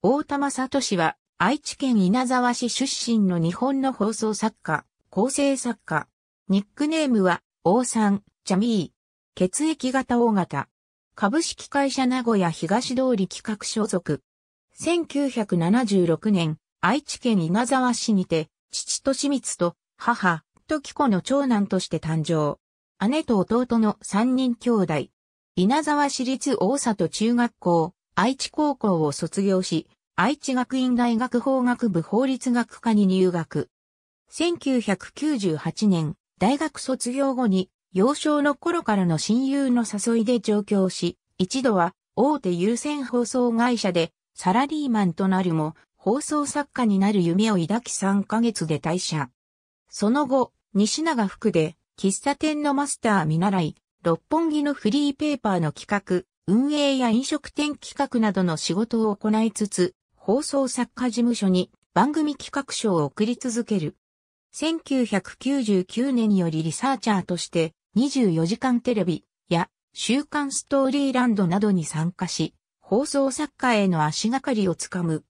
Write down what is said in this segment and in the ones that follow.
大玉里氏は、愛知県稲沢市出身の日本の放送作家、構成作家。ニックネームは、王さん、ジャミー。血液型大型。株式会社名古屋東通り企画所属。1976年、愛知県稲沢市にて、父と清光と母、時子の長男として誕生。姉と弟の三人兄弟。稲沢市立大里中学校、愛知高校を卒業し、愛知学院大学法学部法律学科に入学。1998年、大学卒業後に、幼少の頃からの親友の誘いで上京し、一度は大手有線放送会社でサラリーマンとなるも、放送作家になる夢を抱き3ヶ月で退社。その後、西永福で、喫茶店のマスター見習い、六本木のフリーペーパーの企画、運営や飲食店企画などの仕事を行いつつ、放送作家事務所に番組企画賞を送り続ける。1999年よりリサーチャーとして24時間テレビや週刊ストーリーランドなどに参加し、放送作家への足がかりをつかむ。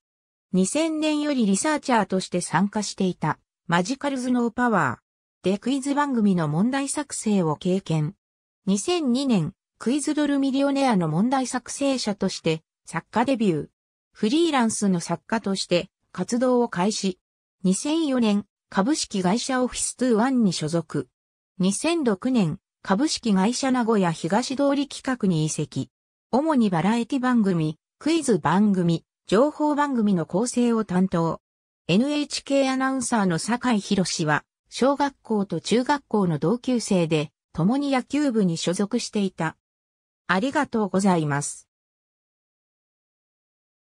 2000年よりリサーチャーとして参加していたマジカルズノーパワーでクイズ番組の問題作成を経験。2002年クイズドルミリオネアの問題作成者として作家デビュー。フリーランスの作家として活動を開始。2004年、株式会社オフィス21に所属。2006年、株式会社名古屋東通り企画に移籍。主にバラエティ番組、クイズ番組、情報番組の構成を担当。NHK アナウンサーの坂井博士は、小学校と中学校の同級生で、共に野球部に所属していた。ありがとうございます。